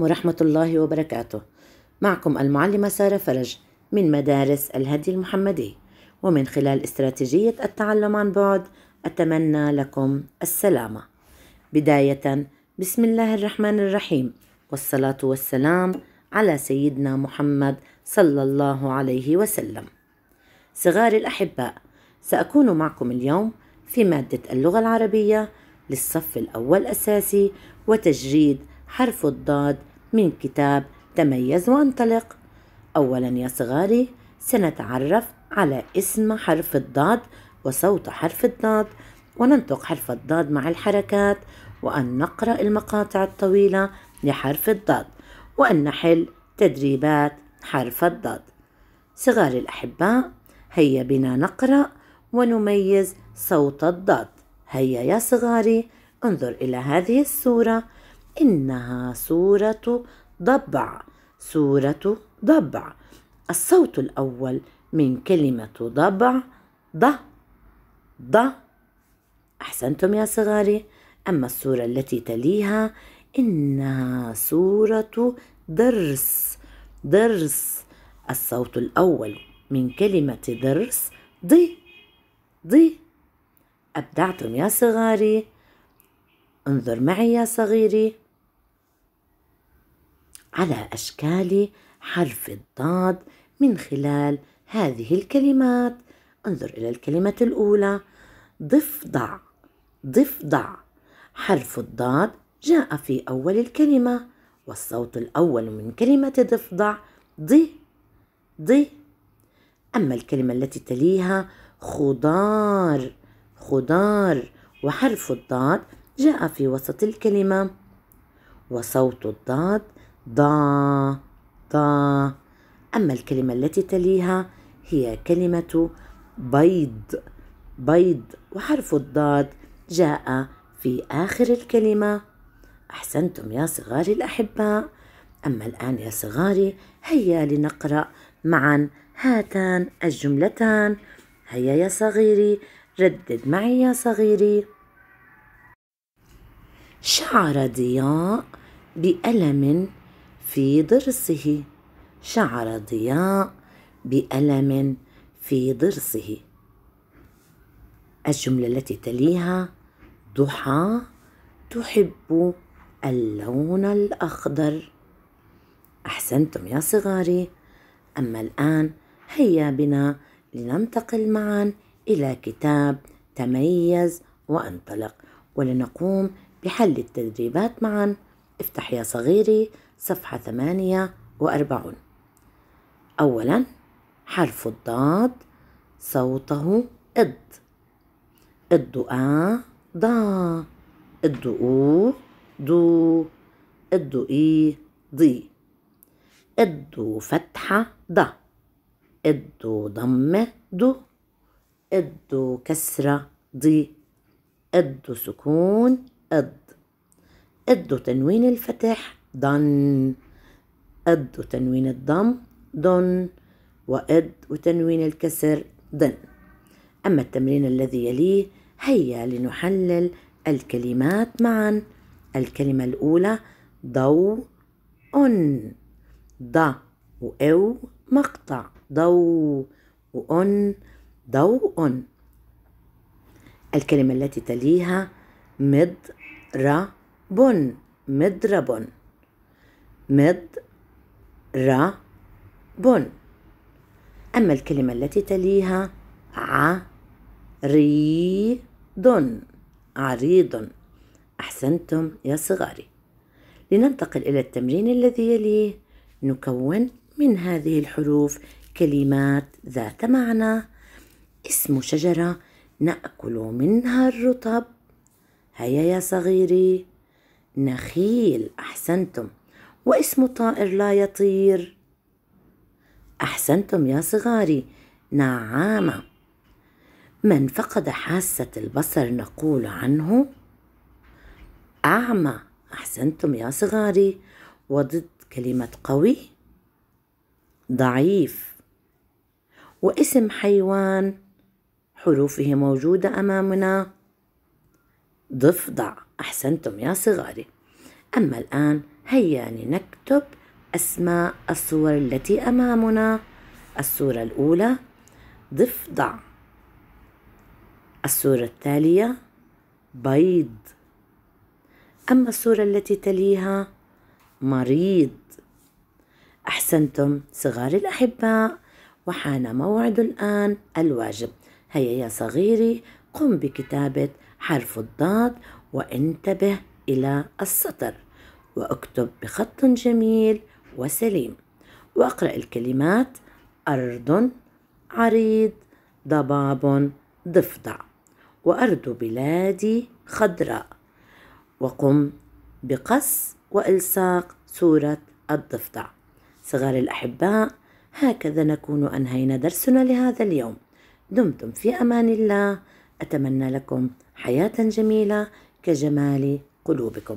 ورحمة الله وبركاته معكم المعلمة سارة فرج من مدارس الهدي المحمدي ومن خلال استراتيجية التعلم عن بعد أتمنى لكم السلامة بداية بسم الله الرحمن الرحيم والصلاة والسلام على سيدنا محمد صلى الله عليه وسلم صغار الأحباء سأكون معكم اليوم في مادة اللغة العربية للصف الأول أساسي وتجريد حرف الضاد من كتاب تميز وانطلق أولا يا صغاري سنتعرف على اسم حرف الضاد وصوت حرف الضاد وننطق حرف الضاد مع الحركات وأن نقرأ المقاطع الطويلة لحرف الضاد وأن نحل تدريبات حرف الضاد صغاري الأحباء هيا بنا نقرأ ونميز صوت الضاد هيا يا صغاري انظر إلى هذه الصورة إنها سورة ضبع سورة ضبع الصوت الأول من كلمة ضبع ض ض أحسنتم يا صغاري أما السورة التي تليها إنها سورة درس درس الصوت الأول من كلمة درس ضي ضي أبدعتم يا صغاري انظر معي يا صغيري على أشكال حرف الضاد من خلال هذه الكلمات انظر إلى الكلمة الأولى ضفدع ضفدع حرف الضاد جاء في أول الكلمة والصوت الأول من كلمة ضفدع ض ض أما الكلمة التي تليها خضار خضار وحرف الضاد جاء في وسط الكلمة وصوت الضاد ضا ضا أما الكلمة التي تليها هي كلمة بيض بيض وحرف الضاد جاء في آخر الكلمة أحسنتم يا صغاري الأحباء أما الآن يا صغاري هيا لنقرأ معا هاتان الجملتان هيا يا صغيري ردد معي يا صغيري شعر ضياء بألم في ضرسه شعر ضياء بألم في ضرسه الجملة التي تليها ضحى تحب اللون الأخضر أحسنتم يا صغاري أما الآن هيا بنا لننتقل معا إلى كتاب تميز وانطلق ولنقوم بحل التدريبات معا افتح يا صغيري صفحة ثمانية وأربعون أولا حرف الضاد صوته إض آ ضا أو دو إي ضي الدو فتحة ض الدو ضمة دو الدو كسرة ضي الدو سكون إض الدو تنوين الفتح ضن أد وتنوين الضم ضن وأد وتنوين الكسر ضن أما التمرين الذي يليه هيا لنحلل الكلمات معا الكلمة الأولى ضوء أن ض وأو مقطع ضوء وأن ضوء الكلمة التي تليها ر مضرب مضرب بن أما الكلمة التي تليها عريض عريض أحسنتم يا صغاري لننتقل إلى التمرين الذي يليه نكون من هذه الحروف كلمات ذات معنى اسم شجرة نأكل منها الرطب هيا يا صغيري نخيل أحسنتم واسم طائر لا يطير احسنتم يا صغاري نعامه من فقد حاسه البصر نقول عنه اعمى احسنتم يا صغاري وضد كلمه قوي ضعيف واسم حيوان حروفه موجوده امامنا ضفدع احسنتم يا صغاري اما الان هيا لنكتب أسماء الصور التي أمامنا الصورة الأولى ضفدع الصورة التالية بيض أما الصورة التي تليها مريض أحسنتم صغار الأحباء وحان موعد الآن الواجب هيا يا صغيري قم بكتابة حرف الضاد وانتبه إلى السطر وأكتب بخط جميل وسليم وأقرأ الكلمات أرض عريض ضباب ضفدع وأرض بلادي خضراء وقم بقص وإلصاق صورة الضفدع صغار الأحباء هكذا نكون أنهينا درسنا لهذا اليوم دمتم في أمان الله أتمنى لكم حياة جميلة كجمال قلوبكم